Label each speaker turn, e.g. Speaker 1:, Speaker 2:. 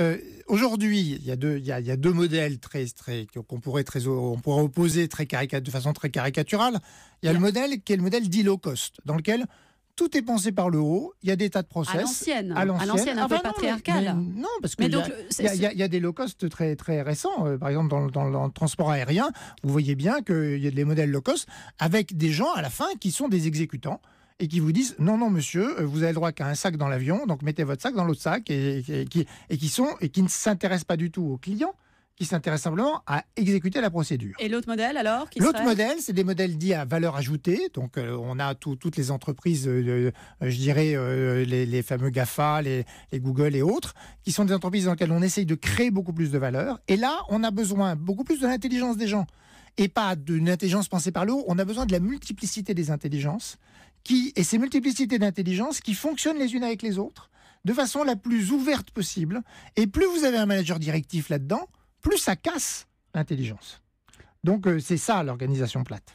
Speaker 1: Euh, aujourd'hui, il, y a, deux modèles très, très qu'on pourrait très on pourrait opposer très de façon très caricaturale. Il y a le modèle qui est le modèle dit low cost, dans lequel tout est pensé par le haut. Il y a des tas de process. À l'ancienne. un peu patriarcale. non, parce qu'il y, y, a des low cost très, très récents. Euh, par exemple, dans, le transport aérien, vous voyez bien qu'il y a des modèles low cost avec des gens à la fin qui sont des exécutants et qui vous disent non, non, monsieur, euh, vous avez le droit qu'à un sac dans l'avion, donc mettez votre sac dans l'autre sac et, qui, sont et qui ne s'intéressent pas du tout aux clients qui s'intéressent simplement à exécuter la procédure.
Speaker 2: Et l'autre modèle alors L'autre modèle,
Speaker 1: c'est des modèles dits à valeur ajoutée. Donc euh, on a toutes les entreprises, euh, je dirais les, fameux GAFA, les, les, Google et autres, qui sont des entreprises dans lesquelles on essaye de créer beaucoup plus de valeur. Et là, on a besoin beaucoup plus de l'intelligence des gens et pas d'une intelligence pensée par le On a besoin de la multiplicité des intelligences qui, et ces multiplicités d'intelligences qui fonctionnent les unes avec les autres de façon la plus ouverte possible. Et plus vous avez un manager directif là-dedans, plus ça casse l'intelligence. Donc euh, c'est ça l'organisation plate.